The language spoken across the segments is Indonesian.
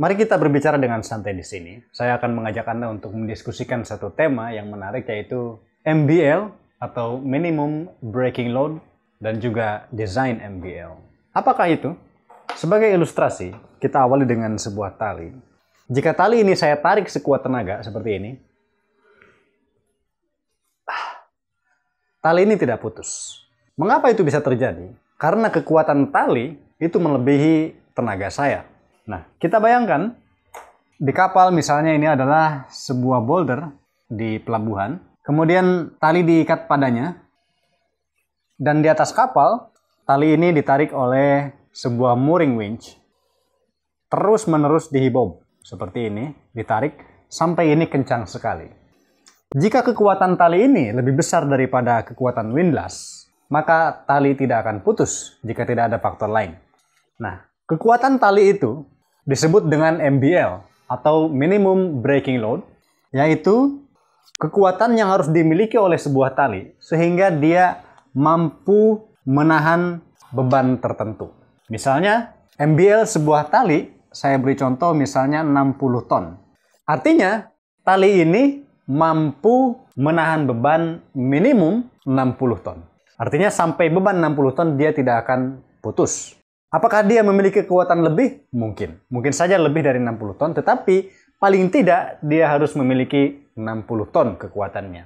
Mari kita berbicara dengan santai di sini. Saya akan mengajak Anda untuk mendiskusikan satu tema yang menarik yaitu MBL atau Minimum Breaking Load dan juga Design MBL. Apakah itu? Sebagai ilustrasi, kita awali dengan sebuah tali. Jika tali ini saya tarik sekuat tenaga seperti ini, tali ini tidak putus. Mengapa itu bisa terjadi? Karena kekuatan tali itu melebihi tenaga saya. Nah, kita bayangkan di kapal misalnya ini adalah sebuah boulder di pelabuhan, kemudian tali diikat padanya, dan di atas kapal tali ini ditarik oleh sebuah mooring winch terus menerus dihibob seperti ini ditarik sampai ini kencang sekali. Jika kekuatan tali ini lebih besar daripada kekuatan windlass, maka tali tidak akan putus jika tidak ada faktor lain. Nah, kekuatan tali itu disebut dengan MBL atau minimum breaking load, yaitu kekuatan yang harus dimiliki oleh sebuah tali sehingga dia mampu menahan beban tertentu. Misalnya, MBL sebuah tali, saya beri contoh misalnya 60 ton. Artinya, tali ini mampu menahan beban minimum 60 ton. Artinya sampai beban 60 ton dia tidak akan putus. Apakah dia memiliki kekuatan lebih? Mungkin. Mungkin saja lebih dari 60 ton, tetapi paling tidak dia harus memiliki 60 ton kekuatannya.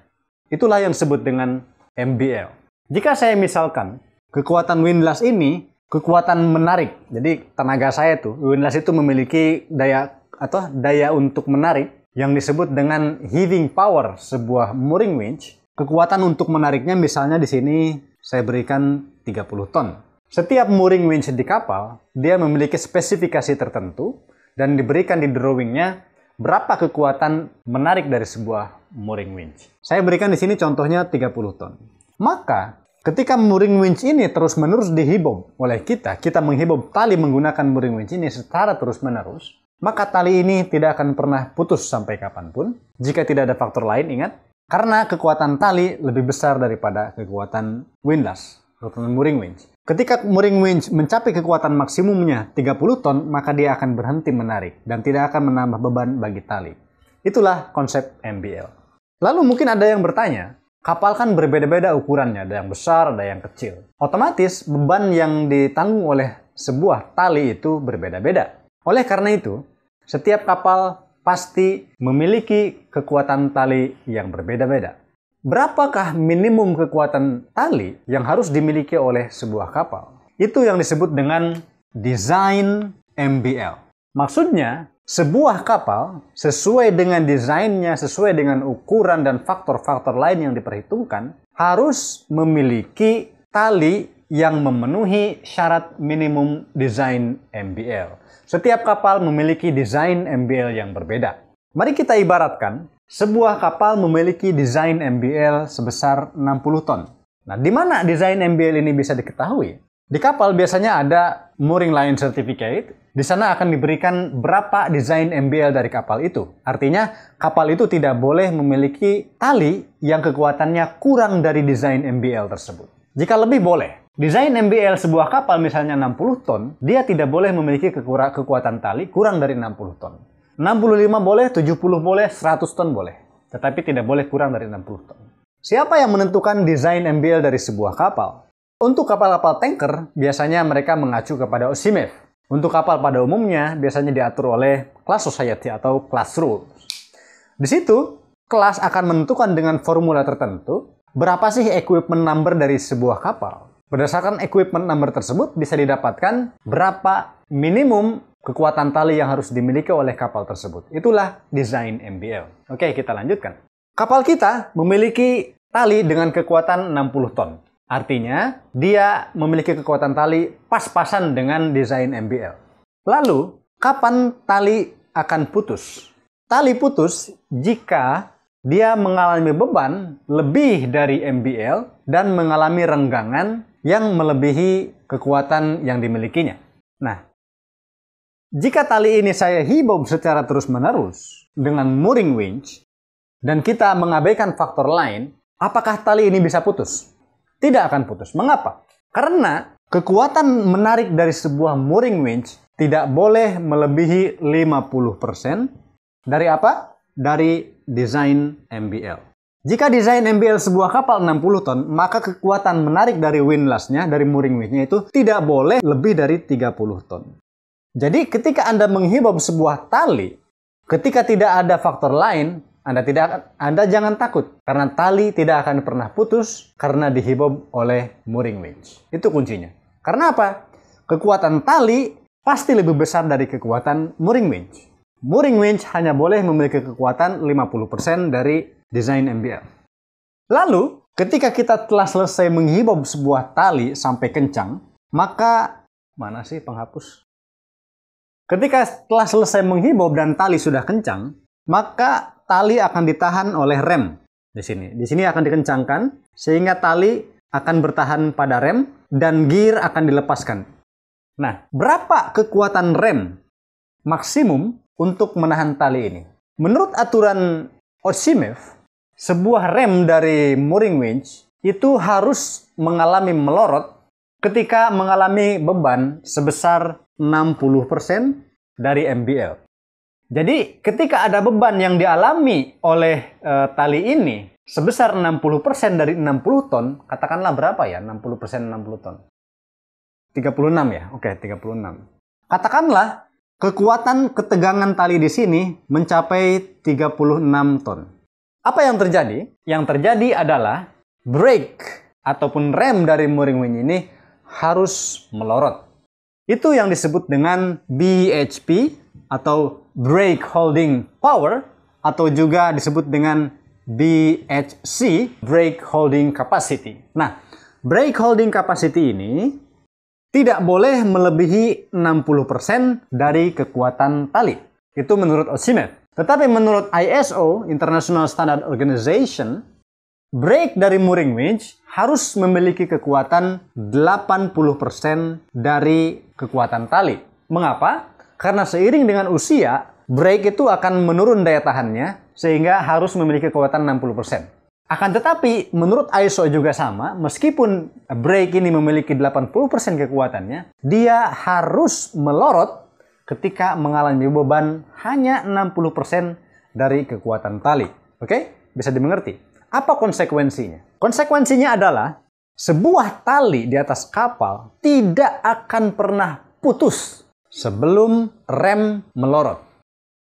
Itulah yang disebut dengan MBL. Jika saya misalkan kekuatan windlass ini kekuatan menarik. Jadi tenaga saya itu windlass itu memiliki daya atau daya untuk menarik yang disebut dengan heaving power sebuah mooring winch. Kekuatan untuk menariknya misalnya di sini saya berikan 30 ton. Setiap mooring winch di kapal, dia memiliki spesifikasi tertentu dan diberikan di drawingnya berapa kekuatan menarik dari sebuah mooring winch. Saya berikan di sini contohnya 30 ton. Maka ketika mooring winch ini terus-menerus dihibob oleh kita, kita menghibob tali menggunakan mooring winch ini secara terus-menerus, maka tali ini tidak akan pernah putus sampai kapanpun. Jika tidak ada faktor lain, ingat, karena kekuatan tali lebih besar daripada kekuatan windlass, kekuatan mooring winch. Ketika mooring winch mencapai kekuatan maksimumnya 30 ton, maka dia akan berhenti menarik dan tidak akan menambah beban bagi tali. Itulah konsep MBL. Lalu mungkin ada yang bertanya, kapal kan berbeda-beda ukurannya, ada yang besar, ada yang kecil. Otomatis beban yang ditanggung oleh sebuah tali itu berbeda-beda. Oleh karena itu, setiap kapal pasti memiliki kekuatan tali yang berbeda-beda berapakah minimum kekuatan tali yang harus dimiliki oleh sebuah kapal? Itu yang disebut dengan design MBL. Maksudnya, sebuah kapal sesuai dengan desainnya, sesuai dengan ukuran dan faktor-faktor lain yang diperhitungkan, harus memiliki tali yang memenuhi syarat minimum desain MBL. Setiap kapal memiliki desain MBL yang berbeda. Mari kita ibaratkan sebuah kapal memiliki desain MBL sebesar 60 ton. Nah, di mana desain MBL ini bisa diketahui? Di kapal biasanya ada mooring line certificate. Di sana akan diberikan berapa desain MBL dari kapal itu. Artinya, kapal itu tidak boleh memiliki tali yang kekuatannya kurang dari desain MBL tersebut. Jika lebih boleh, Desain MBL sebuah kapal misalnya 60 ton, dia tidak boleh memiliki kekuatan tali kurang dari 60 ton. 65 boleh, 70 boleh, 100 ton boleh. Tetapi tidak boleh kurang dari 60 ton. Siapa yang menentukan desain MBL dari sebuah kapal? Untuk kapal-kapal tanker, biasanya mereka mengacu kepada OSIMEF. Untuk kapal pada umumnya, biasanya diatur oleh Class Society atau Class Rules. Di situ, kelas akan menentukan dengan formula tertentu berapa sih equipment number dari sebuah kapal. Berdasarkan equipment number tersebut bisa didapatkan berapa minimum kekuatan tali yang harus dimiliki oleh kapal tersebut. Itulah desain MBL. Oke, kita lanjutkan. Kapal kita memiliki tali dengan kekuatan 60 ton. Artinya, dia memiliki kekuatan tali pas-pasan dengan desain MBL. Lalu, kapan tali akan putus? Tali putus jika dia mengalami beban lebih dari MBL dan mengalami renggangan yang melebihi kekuatan yang dimilikinya. Nah, jika tali ini saya hibau secara terus-menerus dengan mooring winch, dan kita mengabaikan faktor lain, apakah tali ini bisa putus? Tidak akan putus. Mengapa? Karena kekuatan menarik dari sebuah mooring winch tidak boleh melebihi 50% dari apa? Dari desain MBL. Jika desain MBL sebuah kapal 60 ton, maka kekuatan menarik dari windlassnya, dari mooring winchnya itu tidak boleh lebih dari 30 ton. Jadi ketika Anda menghibau sebuah tali, ketika tidak ada faktor lain, Anda tidak Anda jangan takut karena tali tidak akan pernah putus karena dihibau oleh mooring winch. Itu kuncinya. Karena apa? Kekuatan tali pasti lebih besar dari kekuatan mooring winch. Mooring winch hanya boleh memiliki kekuatan 50% dari desain MBL. Lalu, ketika kita telah selesai menghibau sebuah tali sampai kencang, maka mana sih penghapus? Ketika telah selesai menghibur dan tali sudah kencang, maka tali akan ditahan oleh rem di sini. Di sini akan dikencangkan sehingga tali akan bertahan pada rem dan gear akan dilepaskan. Nah, berapa kekuatan rem maksimum untuk menahan tali ini? Menurut aturan Osimev, sebuah rem dari mooring winch itu harus mengalami melorot ketika mengalami beban sebesar 60% dari MBL. Jadi ketika ada beban yang dialami oleh e, tali ini sebesar 60% dari 60 ton, katakanlah berapa ya 60% 60 ton? 36 ya? Oke, 36. Katakanlah kekuatan ketegangan tali di sini mencapai 36 ton. Apa yang terjadi? Yang terjadi adalah break ataupun rem dari mooring wing ini harus melorot. Itu yang disebut dengan BHP atau Break Holding Power atau juga disebut dengan BHC, Break Holding Capacity. Nah, Break Holding Capacity ini tidak boleh melebihi 60% dari kekuatan tali. Itu menurut Osimet. Tetapi menurut ISO, International Standard Organization, Break dari mooring winch harus memiliki kekuatan 80% dari kekuatan tali. Mengapa? Karena seiring dengan usia, break itu akan menurun daya tahannya sehingga harus memiliki kekuatan 60%. Akan tetapi, menurut ISO juga sama, meskipun break ini memiliki 80% kekuatannya, dia harus melorot ketika mengalami beban hanya 60% dari kekuatan tali. Oke? Bisa dimengerti? Apa konsekuensinya? Konsekuensinya adalah sebuah tali di atas kapal tidak akan pernah putus sebelum rem melorot.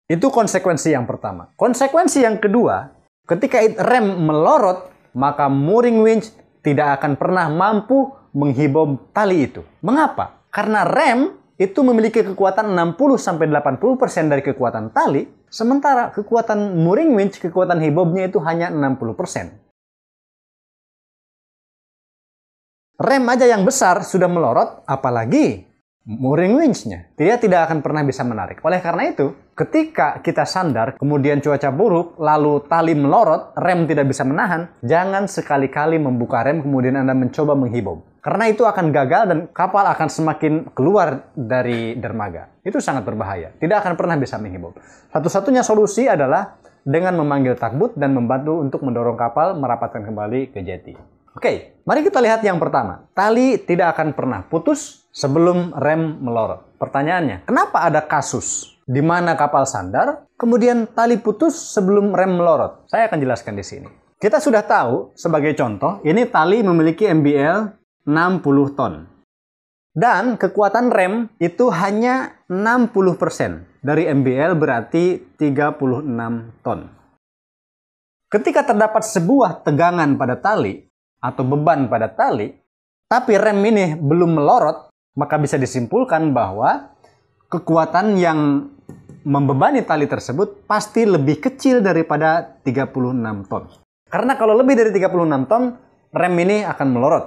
Itu konsekuensi yang pertama. Konsekuensi yang kedua, ketika rem melorot, maka mooring winch tidak akan pernah mampu menghibom tali itu. Mengapa? Karena rem itu memiliki kekuatan 60-80% dari kekuatan tali, sementara kekuatan mooring winch, kekuatan hebobnya itu hanya 60%. Rem aja yang besar sudah melorot, apalagi Mooring winch-nya. Dia tidak akan pernah bisa menarik. Oleh karena itu, ketika kita sandar, kemudian cuaca buruk, lalu tali melorot, rem tidak bisa menahan, jangan sekali-kali membuka rem kemudian Anda mencoba menghibur. Karena itu akan gagal dan kapal akan semakin keluar dari dermaga. Itu sangat berbahaya. Tidak akan pernah bisa menghibur. Satu-satunya solusi adalah dengan memanggil takbut dan membantu untuk mendorong kapal merapatkan kembali ke jeti. Oke, mari kita lihat yang pertama. Tali tidak akan pernah putus sebelum rem melorot. Pertanyaannya, kenapa ada kasus di mana kapal sandar, kemudian tali putus sebelum rem melorot? Saya akan jelaskan di sini. Kita sudah tahu, sebagai contoh, ini tali memiliki MBL 60 ton. Dan kekuatan rem itu hanya 60%. Dari MBL berarti 36 ton. Ketika terdapat sebuah tegangan pada tali atau beban pada tali, tapi rem ini belum melorot, maka bisa disimpulkan bahwa kekuatan yang membebani tali tersebut pasti lebih kecil daripada 36 ton. Karena kalau lebih dari 36 ton, rem ini akan melorot.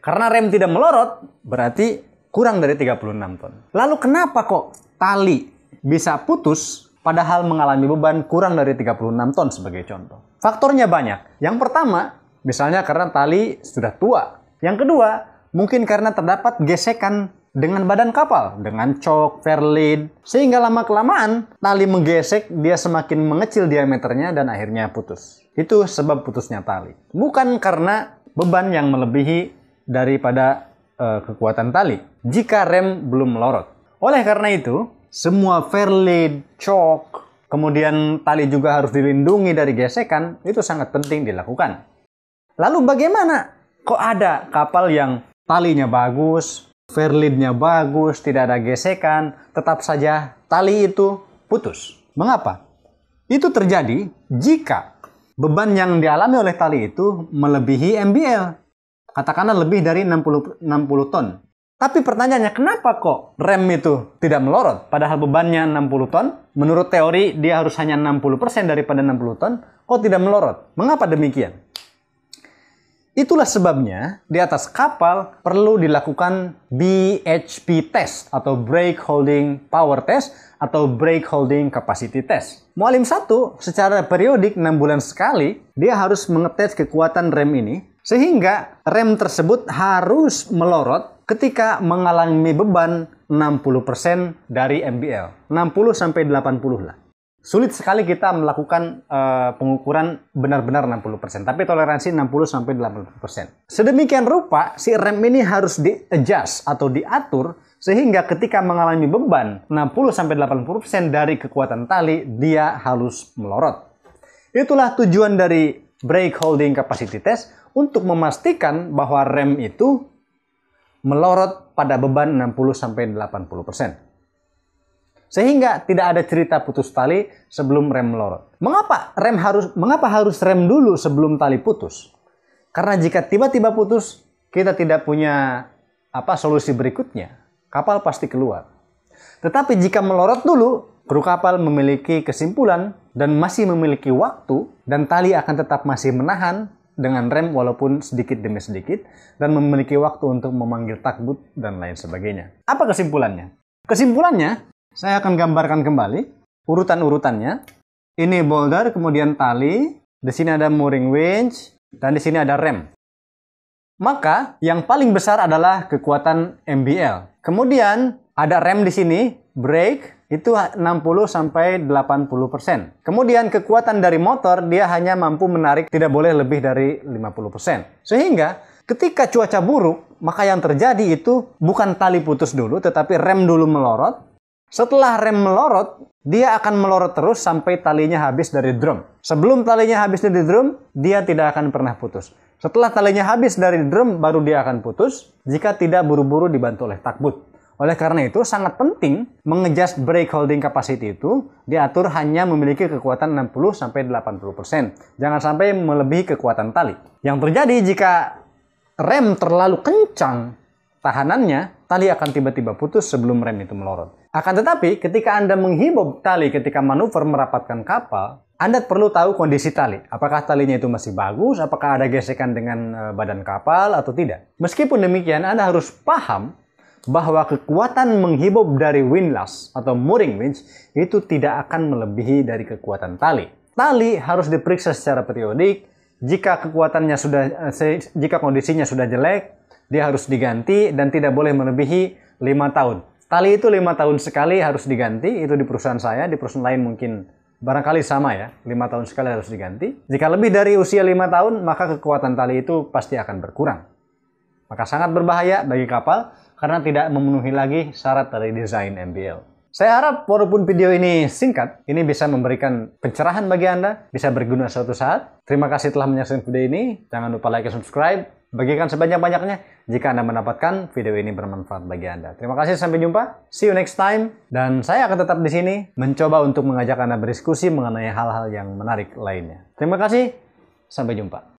Karena rem tidak melorot, berarti kurang dari 36 ton. Lalu kenapa kok tali bisa putus padahal mengalami beban kurang dari 36 ton sebagai contoh? Faktornya banyak. Yang pertama, misalnya karena tali sudah tua. Yang kedua, Mungkin karena terdapat gesekan dengan badan kapal, dengan cok, verlin, sehingga lama-kelamaan tali menggesek, dia semakin mengecil diameternya dan akhirnya putus. Itu sebab putusnya tali. Bukan karena beban yang melebihi daripada uh, kekuatan tali jika rem belum melorot. Oleh karena itu, semua verlin, cok, kemudian tali juga harus dilindungi dari gesekan, itu sangat penting dilakukan. Lalu bagaimana? Kok ada kapal yang talinya bagus, fairleadnya bagus, tidak ada gesekan, tetap saja tali itu putus. Mengapa? Itu terjadi jika beban yang dialami oleh tali itu melebihi MBL. Katakanlah lebih dari 60, 60 ton. Tapi pertanyaannya, kenapa kok rem itu tidak melorot? Padahal bebannya 60 ton. Menurut teori, dia harus hanya 60% daripada 60 ton. Kok tidak melorot? Mengapa demikian? Itulah sebabnya di atas kapal perlu dilakukan BHP test atau brake holding power test atau brake holding capacity test. Mualim satu secara periodik enam bulan sekali dia harus mengetes kekuatan rem ini sehingga rem tersebut harus melorot ketika mengalami beban 60% dari MBL. 60 sampai 80 lah sulit sekali kita melakukan uh, pengukuran benar-benar 60%, tapi toleransi 60 sampai 80%. Sedemikian rupa si rem ini harus di-adjust atau diatur sehingga ketika mengalami beban 60 sampai 80% dari kekuatan tali dia halus melorot. Itulah tujuan dari brake holding capacity test untuk memastikan bahwa rem itu melorot pada beban 60 sampai 80%. Sehingga tidak ada cerita putus tali sebelum rem melorot. Mengapa rem harus mengapa harus rem dulu sebelum tali putus? Karena jika tiba-tiba putus, kita tidak punya apa solusi berikutnya. Kapal pasti keluar. Tetapi jika melorot dulu, kru kapal memiliki kesimpulan dan masih memiliki waktu dan tali akan tetap masih menahan dengan rem walaupun sedikit demi sedikit dan memiliki waktu untuk memanggil takbut dan lain sebagainya. Apa kesimpulannya? Kesimpulannya, saya akan gambarkan kembali urutan-urutannya. Ini boulder, kemudian tali, di sini ada mooring winch, dan di sini ada rem. Maka yang paling besar adalah kekuatan MBL. Kemudian ada rem di sini, brake itu 60 80%. Kemudian kekuatan dari motor dia hanya mampu menarik tidak boleh lebih dari 50%. Sehingga ketika cuaca buruk, maka yang terjadi itu bukan tali putus dulu tetapi rem dulu melorot, setelah rem melorot, dia akan melorot terus sampai talinya habis dari drum. Sebelum talinya habis dari drum, dia tidak akan pernah putus. Setelah talinya habis dari drum, baru dia akan putus jika tidak buru-buru dibantu oleh takbut. Oleh karena itu, sangat penting mengejas brake holding capacity itu diatur hanya memiliki kekuatan 60-80%. Jangan sampai melebihi kekuatan tali. Yang terjadi jika rem terlalu kencang tahanannya, tali akan tiba-tiba putus sebelum rem itu melorot. Akan tetapi, ketika Anda menghibur tali ketika manuver merapatkan kapal, Anda perlu tahu kondisi tali. Apakah talinya itu masih bagus, apakah ada gesekan dengan eh, badan kapal atau tidak. Meskipun demikian, Anda harus paham bahwa kekuatan menghibur dari windlass atau mooring winch itu tidak akan melebihi dari kekuatan tali. Tali harus diperiksa secara periodik. Jika kekuatannya sudah eh, jika kondisinya sudah jelek, dia harus diganti dan tidak boleh melebihi lima tahun. Tali itu lima tahun sekali harus diganti, itu di perusahaan saya, di perusahaan lain mungkin barangkali sama ya, lima tahun sekali harus diganti. Jika lebih dari usia lima tahun, maka kekuatan tali itu pasti akan berkurang. Maka sangat berbahaya bagi kapal karena tidak memenuhi lagi syarat dari desain MBL. Saya harap walaupun video ini singkat, ini bisa memberikan pencerahan bagi Anda, bisa berguna suatu saat. Terima kasih telah menyaksikan video ini. Jangan lupa like dan subscribe bagikan sebanyak-banyaknya jika Anda mendapatkan video ini bermanfaat bagi Anda. Terima kasih, sampai jumpa. See you next time. Dan saya akan tetap di sini mencoba untuk mengajak Anda berdiskusi mengenai hal-hal yang menarik lainnya. Terima kasih, sampai jumpa.